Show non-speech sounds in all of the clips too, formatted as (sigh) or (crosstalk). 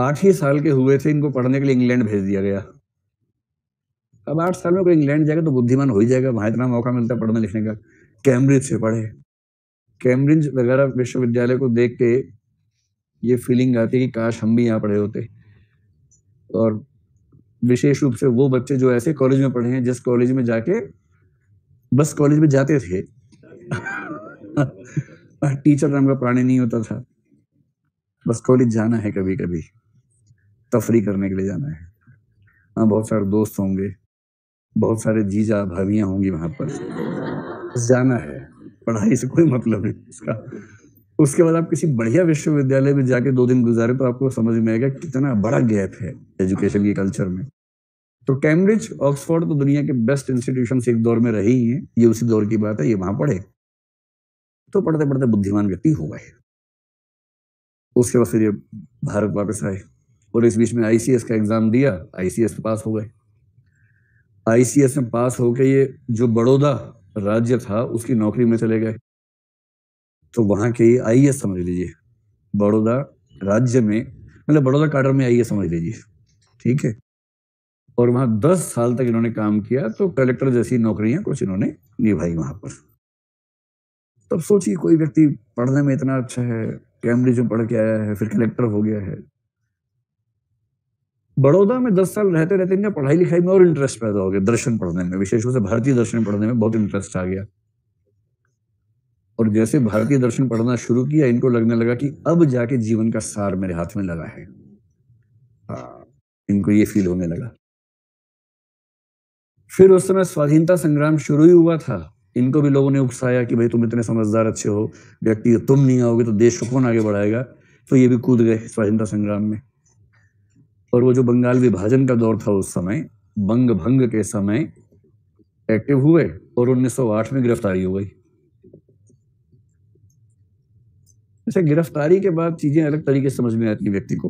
आठ ही साल के हुए थे इनको पढ़ने के लिए इंग्लैंड भेज दिया गया अब आठ साल में कोई इंग्लैंड जाएगा तो बुद्धिमान हो ही जाएगा वहाँ इतना मौका मिलता है पढ़ने लिखने का कैम्ब्रिज से पढ़े कैम्ब्रिज वगैरह विश्वविद्यालय को देख के ये फीलिंग आती है कि काश हम भी यहाँ पढ़े होते और विशेष रूप से वो बच्चे जो ऐसे कॉलेज में पढ़े हैं जिस कॉलेज में जाके बस कॉलेज में जाते थे टीचर (laughs) नाम का प्राणी नहीं होता था बस कॉलेज जाना है कभी कभी तफरी करने के लिए जाना है हाँ बहुत सारे दोस्त होंगे बहुत सारे जीजा भाभियाँ होंगी वहाँ पर जाना है पढ़ाई से कोई मतलब नहीं उसका उसके बाद आप किसी बढ़िया विश्वविद्यालय में जाके दो दिन गुजारे तो आपको समझ में आएगा कितना बड़ा गैप है एजुकेशन के कल्चर में तो कैम्ब्रिज ऑक्सफोर्ड तो दुनिया के बेस्ट इंस्टीट्यूशन एक दौर में रही ही हैं ये उसी दौर की बात है ये वहां पढ़े तो पढ़ते पढ़ते बुद्धिमान व्यक्ति हो गए उसके बाद फिर ये भारत वापस आए और इस बीच में आईसीएस का एग्ज़ाम दिया आईसीएस सी पास हो गए आई में पास होकर ये जो बड़ौदा राज्य था उसकी नौकरी में चले गए तो वहाँ के आई आई e समझ लीजिए बड़ौदा राज्य में मतलब बड़ौदा काडर में आई e समझ लीजिए ठीक है और वहाँ दस साल तक इन्होंने काम किया तो कलेक्टर जैसी नौकरियाँ कुछ इन्होंने निभाई वहाँ पर तब सोचिए कोई व्यक्ति पढ़ने में इतना अच्छा है कैम्ब्रिज में पढ़ के आया है फिर कलेक्टर हो गया है बड़ौदा में दस साल रहते रहते इनका पढ़ाई लिखाई में और इंटरेस्ट पैदा हो गया दर्शन पढ़ने में विशेष रूप से भारतीय दर्शन पढ़ने में बहुत इंटरेस्ट आ गया और जैसे भारतीय दर्शन पढ़ना शुरू किया इनको लगने लगा कि अब जाके जीवन का सार मेरे हाथ में लगा है हाँ, इनको ये फील होने लगा फिर उस समय स्वाधीनता संग्राम शुरू ही हुआ था इनको भी लोगों ने उकसाया कि भाई तुम इतने समझदार अच्छे हो व्यक्ति तुम नहीं आओगे तो देश को कौन आगे बढ़ाएगा तो ये भी कूद गए स्वाधीनता संग्राम में और वो जो बंगाल विभाजन का दौर था उस समय बंग भंग के समय एक्टिव हुए और 1908 में गिरफ्तारी हो गई अच्छा गिरफ्तारी के बाद चीज़ें अलग तरीके से समझ में आती हैं व्यक्ति को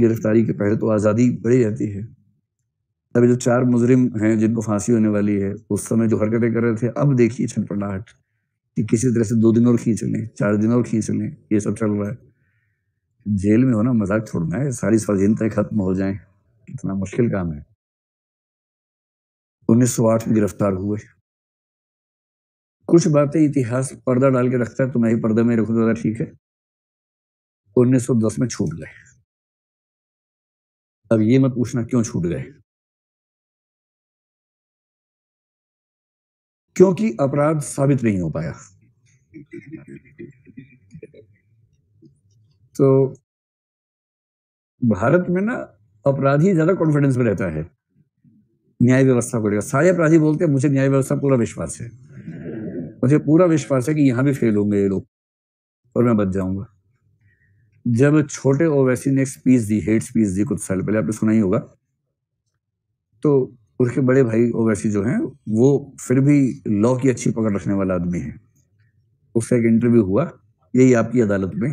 गिरफ्तारी के पहले तो आज़ादी बड़ी रहती है अभी जो चार मुजरिम हैं जिनको फांसी होने वाली है उस समय जो हरकतें कर रहे थे अब देखिए छनपटाहट कि किसी तरह से दो दिन और खींच लें चार दिन और खींच लें ये सब चल रहा है जेल में होना मजाक छोड़ना है सारी स्वाधीनता खत्म हो जाए इतना मुश्किल काम है 1908 में गिरफ्तार हुए कुछ बातें इतिहास पर्दा डाल के रखता है तो मैं ही पर्दा में रखू दादा तो ठीक है 1910 में छूट गए अब ये मत पूछना क्यों छूट गए क्योंकि अपराध साबित नहीं हो पाया तो भारत में ना अपराधी ज़्यादा कॉन्फिडेंस में रहता है न्याय व्यवस्था को लेकर सारे अपराधी बोलते हैं मुझे न्याय व्यवस्था पूरा विश्वास है मुझे पूरा विश्वास है कि यहाँ भी फेल होंगे ये लोग और मैं बच जाऊंगा जब छोटे ओवैसी ने एक स्पीच दी हेट स्पीच दी कुछ साल पहले आपने सुना ही होगा तो उसके बड़े भाई ओवैसी जो हैं वो फिर भी लॉ की अच्छी पकड़ रखने वाला आदमी है उसका एक इंटरव्यू हुआ यही आपकी अदालत में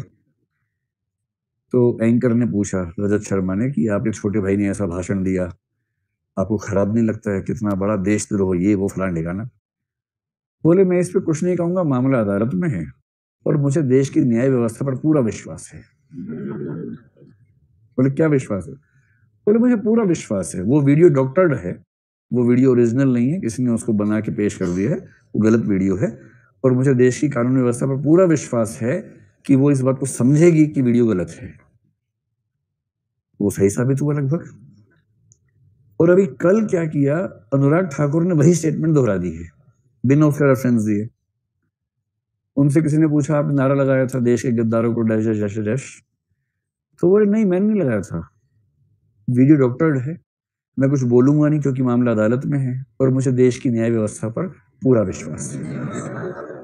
तो एंकर ने पूछा रजत शर्मा ने कि आपके छोटे भाई ने ऐसा भाषण दिया आपको खराब नहीं लगता है कितना बड़ा देशद्रोह तो ये वो फलान ठिकाना बोले मैं इस पर कुछ नहीं कहूँगा मामला अदालत में है और मुझे देश की न्याय व्यवस्था पर पूरा विश्वास है बोले क्या विश्वास है बोले मुझे पूरा विश्वास है वो वीडियो डॉक्टर्ड है वो वीडियो ओरिजिनल नहीं है किसी ने उसको बना के पेश कर दिया है वो गलत वीडियो है और मुझे देश की कानून व्यवस्था पर पूरा विश्वास है कि वो इस बात को समझेगी कि वीडियो गलत है वो सही साबित हुआ लगभग और अभी कल क्या किया अनुराग ठाकुर ने वही स्टेटमेंट दोहरा दी है बिना उसके रेफरेंस दिए उनसे किसी ने पूछा आपने नारा लगाया था देश के गद्दारों को डैश डैश डैश तो वो नहीं मैंने नहीं लगाया था वीडियो डॉक्टर्ड है मैं कुछ बोलूंगा नहीं क्योंकि मामला अदालत में है और मुझे देश की न्याय व्यवस्था पर पूरा विश्वास है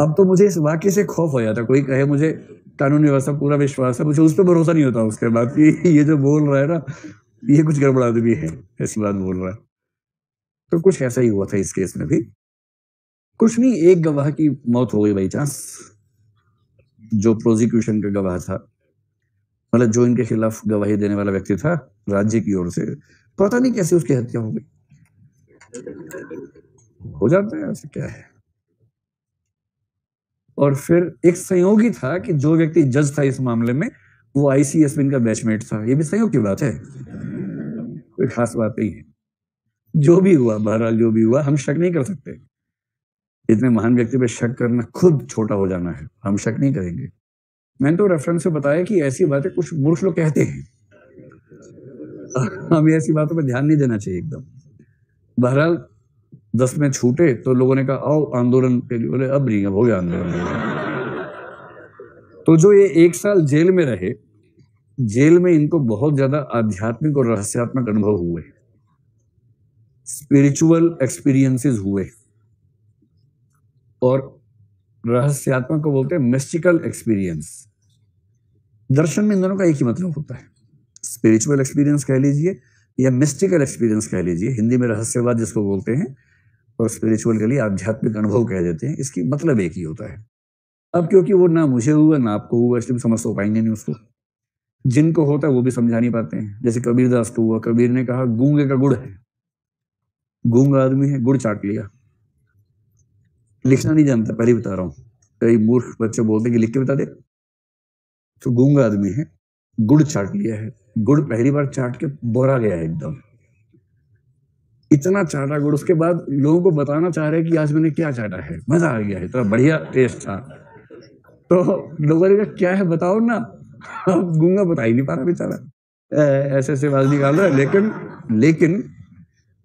अब तो मुझे इस वाक्य से खौफ हो जाता कोई कहे मुझे कानून व्यवस्था पूरा विश्वास है मुझे उस पर भरोसा नहीं होता उसके बाद (laughs) ये जो बोल रहा है ना ये कुछ गड़बड़ आदमी तो है ऐसी बात बोल रहा है तो कुछ ऐसा ही हुआ था इस केस में भी कुछ नहीं एक गवाह की मौत हो गई बाई चांस जो प्रोजिक्यूशन का गवाह था मतलब जो इनके खिलाफ गवाही देने वाला व्यक्ति था राज्य की ओर से पता नहीं कैसे उसकी हत्या हो गई हो जाता है ऐसे क्या है और फिर एक संयोग ही था कि जो व्यक्ति जज था इस मामले में वो आईसीएस सी का बैचमेट था ये भी संयोग की बात है कोई खास बात नहीं है जो भी हुआ बहरहाल जो भी हुआ हम शक नहीं कर सकते इतने महान व्यक्ति पे शक करना खुद छोटा हो जाना है हम शक नहीं करेंगे मैंने तो रेफरेंस से बताया कि ऐसी बातें कुछ मूर्ख लोग कहते हैं हमें ऐसी बातों पर ध्यान नहीं देना चाहिए एकदम बहरहाल दस में छूटे तो लोगों ने कहा आओ आंदोलन के लिए बोले अब नहीं अब हो गया आंदोलन तो जो ये एक साल जेल में रहे जेल में इनको बहुत ज्यादा आध्यात्मिक और रहस्यात्मक अनुभव हुए स्पिरिचुअल एक्सपीरियंसेस हुए और रहस्यात्मक को बोलते हैं मिस्टिकल एक्सपीरियंस दर्शन में इन दोनों का एक ही मतलब होता है स्पिरिचुअल एक्सपीरियंस कह लीजिए या मिस्टिकल एक्सपीरियंस कह लीजिए हिंदी में रहस्यवाद जिसको बोलते हैं और स्पिरिचुअल के लिए आध्यात्मिक अनुभव कह देते हैं इसकी मतलब एक ही होता है अब क्योंकि वो ना मुझे हुआ ना आपको हुआ इसलिए समझ तो पाएंगे नहीं उसको जिनको होता है वो भी समझा नहीं पाते हैं जैसे कबीरदास को हुआ कबीर ने कहा गूंगे का गुड़ है गूंग आदमी है गुड़ चाट लिया लिखना नहीं जानता पहले बता रहा हूँ कई मूर्ख बच्चे बोलते हैं कि लिख के बता दे तो गूंगा आदमी है गुड़ चाट लिया है गुड़ पहली बार चाट के बोरा गया है एकदम इतना चाटा गुड़ उसके बाद लोगों को बताना चाह रहे कि आज मैंने क्या चाटा है मज़ा आ गया है इतना बढ़िया टेस्ट था तो लोगों ने कहा क्या है बताओ ना (laughs) अब गूंगा बता ही नहीं पा रहा बेचारा ऐसे ऐसे बात निकाल रहा है लेकिन लेकिन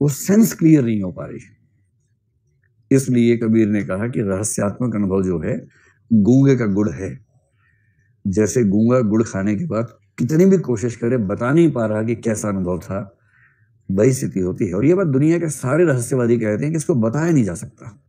वो सेंस क्लियर नहीं हो पा रही इसलिए कबीर ने कहा कि रहस्यात्मक अनुभव जो है गूंगे का गुड़ है जैसे गूंगा गुड़ खाने के बाद कितनी भी कोशिश करे बता नहीं पा रहा कि कैसा अनुभव था बड़ी स्थिति होती है और ये बात दुनिया के सारे रहस्यवादी कहते हैं कि इसको बताया नहीं जा सकता